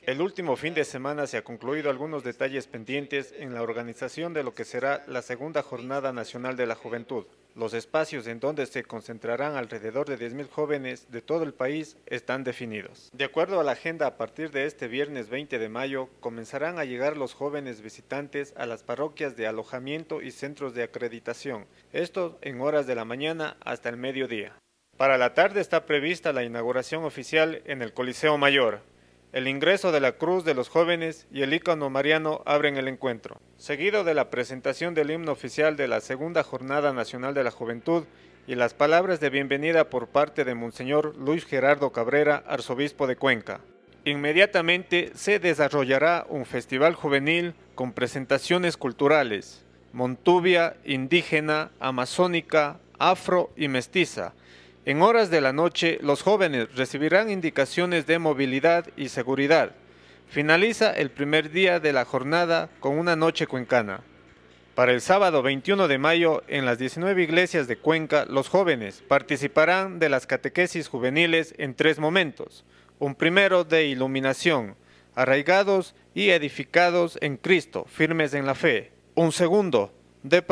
El último fin de semana se ha concluido algunos detalles pendientes en la organización de lo que será la segunda Jornada Nacional de la Juventud. Los espacios en donde se concentrarán alrededor de 10.000 jóvenes de todo el país están definidos. De acuerdo a la agenda, a partir de este viernes 20 de mayo comenzarán a llegar los jóvenes visitantes a las parroquias de alojamiento y centros de acreditación, esto en horas de la mañana hasta el mediodía. Para la tarde está prevista la inauguración oficial en el Coliseo Mayor. El ingreso de la Cruz de los Jóvenes y el ícono mariano abren el encuentro, seguido de la presentación del himno oficial de la Segunda Jornada Nacional de la Juventud y las palabras de bienvenida por parte de Monseñor Luis Gerardo Cabrera, arzobispo de Cuenca. Inmediatamente se desarrollará un festival juvenil con presentaciones culturales, montubia, indígena, amazónica, afro y mestiza, en horas de la noche, los jóvenes recibirán indicaciones de movilidad y seguridad. Finaliza el primer día de la jornada con una noche cuencana. Para el sábado 21 de mayo, en las 19 iglesias de Cuenca, los jóvenes participarán de las catequesis juveniles en tres momentos. Un primero de iluminación, arraigados y edificados en Cristo, firmes en la fe. Un segundo de